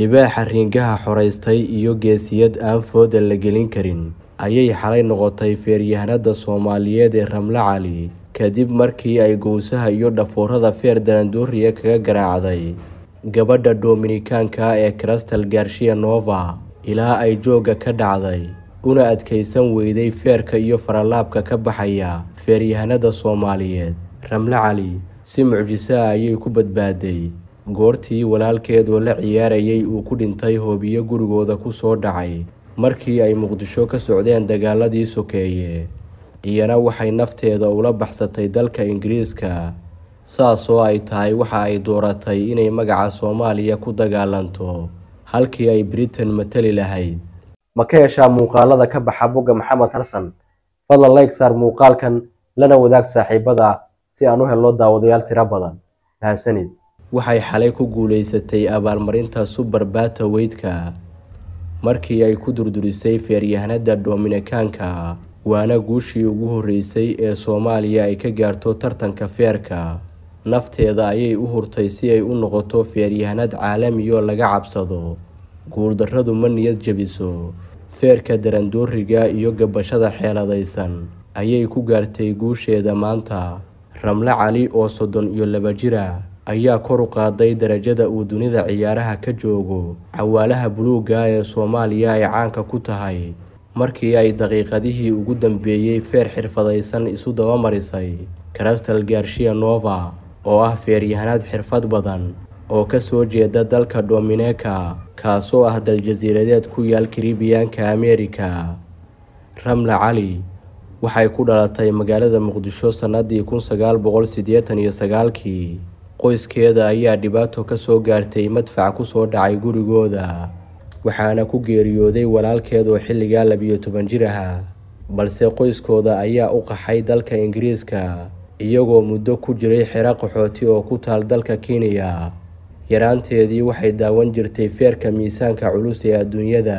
libaaxa riingaha xoraystay iyo geesiyad aan fooda la gelin karin ayay xalay noqotay feeryahanada soomaaliyeed ee ramle cali kadib markii ay gowsaha iyo dhafuurada feer daranduuriya kaga garaacday gabadha dominikaanka ee crastal garshiya nova ilaa ay joogga ka dhacday una adkaysan weyday feerka iyo faralaabka ka baxaya feeryahanada soomaaliyeed ramle cali si mucjisa ah ayay ku badbaaday goortii walaalkeed oo la ciyaarayay uu ku dhintay hoobiyo gurigooda ku soo dhacay markii ay muqdisho ka socdeen dagaaladii sokeeye iyana waxay nafteeda ula baxsatay dalka ingiriiska saasoo ay tahay waxa ay dooratay inay magaca soomaaliya ku dagaalanto halkii ay britain mateli lahayd ma ka heshaa muuqaalada ka baxa bogga maxamed harsan fadlan layg saar muuqaalkan lana wadaag saaxiibada si aan u helno daawadayaal tiro badan mahadsanid waxay xalay ku guulaysatay abaalmarinta suber bata weydka markii ay ku durdurisay feeryahanada dominikaanka waana guushii ugu horreysay ee soomaaliya ay ka gaarto tartanka feerka nafteeda ayay u hurtay si ay u noqoto feeryahanad caalamiyo laga cabsado guuldarradu ma niyad jebiso feerka darandooriga iyo gabashada xeeladaysan ayay ku gaartay guusheeda maanta ramle cali oo soddon iyo laba jira ayaa kor u qaaday darajada uu dunida ciyaaraha ka joogo cawaalaha buluuga ee soomaaliya ay caanka ku tahay markii ay daqiiqadihii ugu dambeeyey feer xirfadaysan isu dabamarisay karastal garshiya nova oo ah feeryahanaad xirfad badan oo ka soo jeeda dalka domineeka kaasoo ah daljasiiradeed ku yaal karibiyaanka ameerika ramla cali waxay ku dhalatay magaalada muqdisho sannadii kun sagaal boqol siddeetan iyo sagaalkii qoyskeeda ayaa dhibaato ka soo gaartay madfac kusoo dhacay gurigooda waxaana ku geeriyooday walaalkeed oo xilligaa labiyo toban jir ah balse qoyskooda ayaa u qaxay dalka ingiriiska iyagoo muddo ku jiray xero qaxooti oo ku taal dalka kenya yaraanteedii waxay daawan jirtay feerka miisaanka culus ee adduunyada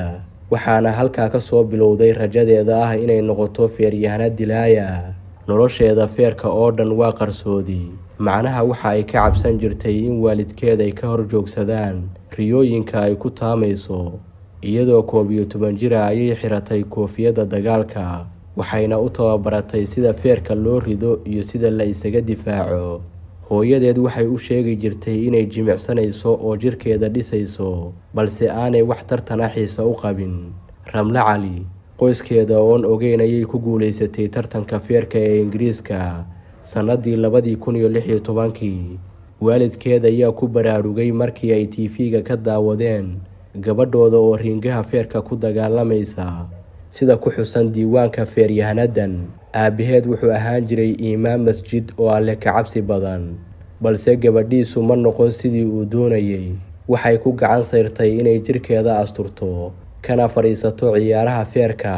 waxaana halkaa ka soo bilowday rajadeeda ah inay noqoto feeryahana dilaaya nolosheeda feerka oo dhan waa qarsoodi macnaha waxa ay ka cabsan jirtay in waalidkeed ay ka horjoogsadaan riyooyinka ay ku taamayso iyadoo koob iyo toban jira ayay xiratay koofiyada dagaalka waxayna u tababaratay sida feerka loo rido iyo sida la isaga difaaco hooyadeed waxay u sheegi jirtay inay jimicsanayso oo jirkeeda dhisayso balse aanay wax tartana xiisa u qabin ramle cali qoyskeeda oon ogeyn ayay ku guulaysatay tartanka feerka ee ingiriiska sanadii labadii kun iyo lix iyo tobankii waalidkeed ayaa ku baraarugay markii ay t v ga ka daawadeen gabadhooda oo riingaha feerka ku dagaalamaysa sida ku xusan diiwaanka feeryahanadan aabbaheed wuxuu ahaan jiray iimaan masjid oo alle ah ka cabsi badan balse gabadhiisu ma noqon sidii uu doonayey waxay ku gacan sayrtay inay jirkeeda asturto kana fadhiisato ciyaaraha feerka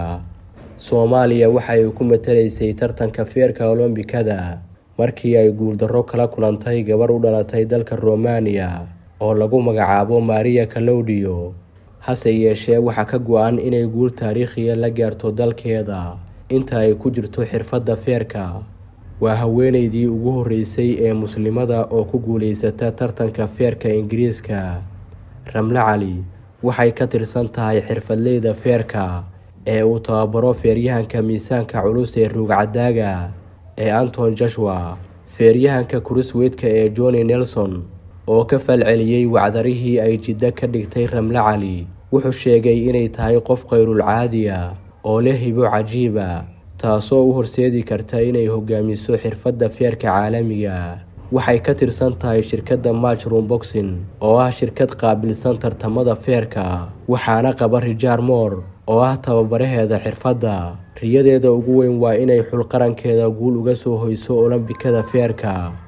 soomaaliya waxa ay ku matalaysay tartanka feerka olombikada markii ay guuldarro kala kulantay gabar u dhalatay dalka romaniya oo lagu magacaabo maria kalodiyo hase yeeshee waxaa ka go-an inay guul taariikhiya la gaarto dalkeeda inta ay ku jirto xirfadda feerka waa haweenaydii ugu horreysay ee muslimada oo ku guulaysata tartanka feerka ingiriiska ramle cali waxay ka tirsan tahay xirfadleyda feerka ee uu tababaro feeryahanka miisaanka culus ee ruugcadaaga ee anton joshua feeryahanka kurusweydka ee joni nelson oo ka falceliyey wacdarihii ay jiddo ka dhigtay ramle cali wuxuu sheegay inay tahay qof khayrulcaadiya oo leh hibo cajiiba taasoo u horseedi karta inay hogaamiso xirfadda feerka caalamiga waxay ka tirsan tahay shirkadda matchroom boxing oo ah shirkad qaabilsan tartamada feerka waxaana qaba rijaar moor oo ah tababaraheeda xirfadda riyadeeda ugu weyn waa inay xul qarankeeda guul uga soo hoyso olombikada feerka